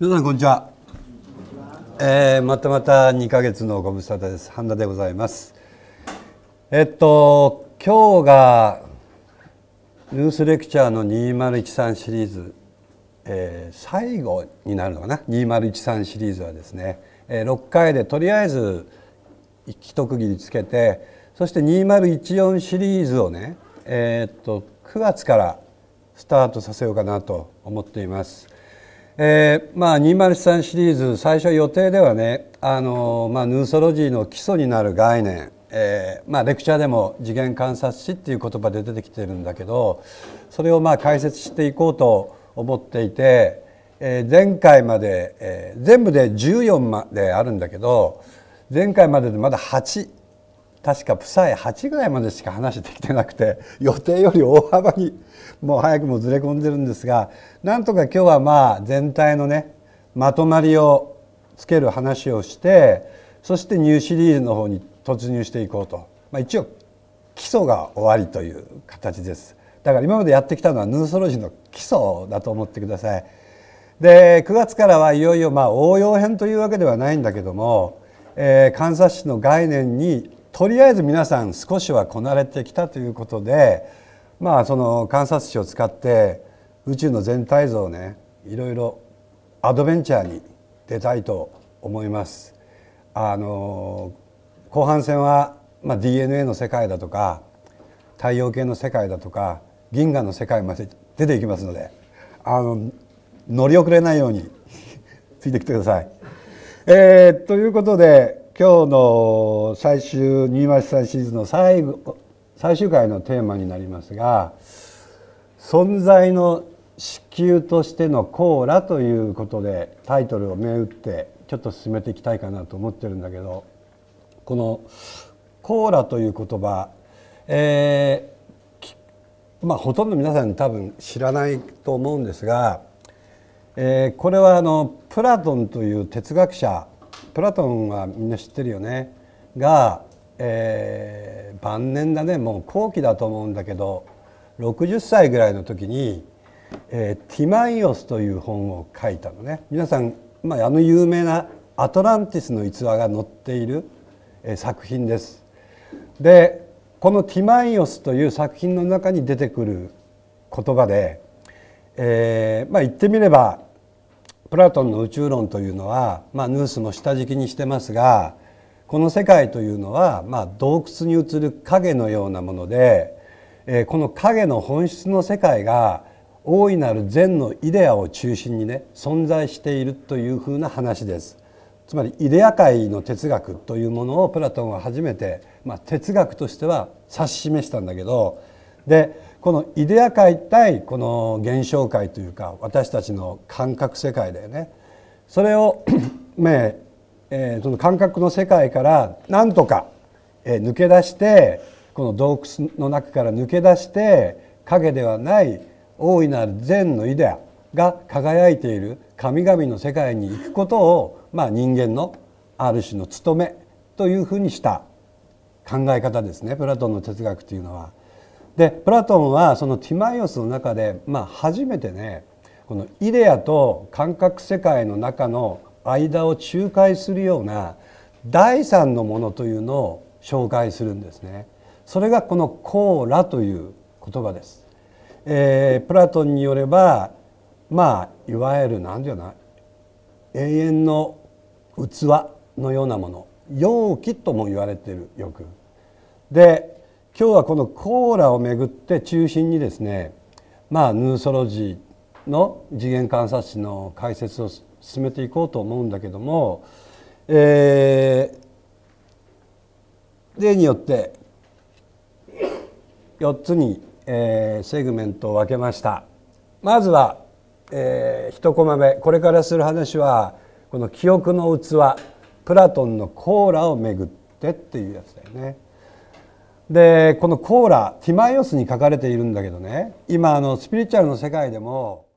皆さんこんにちは、えー、またまた2か月のご無沙汰です半田でございますえっと今日がニュースレクチャーの2013シリーズ、えー、最後になるのかな2013シリーズはですね、えー、6回でとりあえず一区切りつけてそして2014シリーズをねえー、っと9月からスタートさせようかなと思っています。えーまあ、203シリーズ最初予定ではねあの、まあ、ヌーソロジーの基礎になる概念、えーまあ、レクチャーでも「次元観察史」っていう言葉で出てきてるんだけどそれをまあ解説していこうと思っていて、えー、前回まで、えー、全部で14まであるんだけど前回まででまだ8確かプサイ8ぐらいまでしか話できてなくて 予定より大幅にもう早くもずれ込んでるんですがなんとか今日はまあ全体のねまとまりをつける話をしてそしてニューシリーズの方に突入していこうと、まあ、一応基礎が終わりという形ですだから今までやってきたのはヌーソロジーの基礎だと思ってください。で9月からはいよいよまあ応用編というわけではないんだけども、えー、観察史の概念にとりあえず皆さん少しはこなれてきたということで、まあ、その観察史を使って宇宙の全体像をねいろいろアドベンチャーに出たいと思います。あの後半戦は、まあ、DNA の世界だとか太陽系の世界だとか銀河の世界まで出ていきますのであの乗り遅れないように ついてきてください。えー、ということで今日の最終203シリーズの最後最終回のテーマになりますが存在の子宮としてのコーラということでタイトルを銘打ってちょっと進めていきたいかなと思ってるんだけどこの「コーラ」という言葉、えー、まあ、ほとんど皆さん多分知らないと思うんですが、えー、これはあのプラトンという哲学者プラトンはみんな知ってるよねが、えー、晩年だねもう後期だと思うんだけど60歳ぐらいの時に、えー、ティマイオスという本を書いたのね皆さん、まあ、あの有名な「アトランティスの逸話」が載っている、えー、作品です。でこの「ティマイオス」という作品の中に出てくる言葉で、えーまあ、言ってみればプラトンの宇宙論というのは、まあ、ヌースも下敷きにしてますがこの世界というのは、まあ、洞窟に映る影のようなもので、えー、この影の本質の世界が大いなる善のイデアを中心にね存在しているというふうな話です。つまりイデア界の哲学というものをプラトンは初めて、まあ、哲学としては指し示したんだけどでこのイデア界対この現象界というか私たちの感覚世界だよねそれを ねえー、その感覚の世界からなんとか、えー、抜け出してこの洞窟の中から抜け出して影ではない大いなる善のイデアが輝いている神々の世界に行くことを、まあ、人間のある種の務めというふうにした考え方ですねプラトンの哲学というのは。でプラトンはそのティマイオスの中で、まあ、初めてねこのイデアと感覚世界の中の間を仲介するような第三のものというのを紹介するんですね。それがこのコーラという言葉です。えー、プラトンによればまあいわゆる何て言うな永遠の器のようなもの容器とも言われてるよく。で今日はこのコーラをめぐって中心にですねまあヌーソロジーの次元観察史の解説を進めていこうと思うんだけども、えー、例によって4つに、えー、セグメントを分けました。まずは、えー、1コマ目これからする話はこの記憶の器プラトンのコーラをめぐってっていうやつだよね。でこのコーラティマイオスに書かれているんだけどね今あのスピリチュアルの世界でも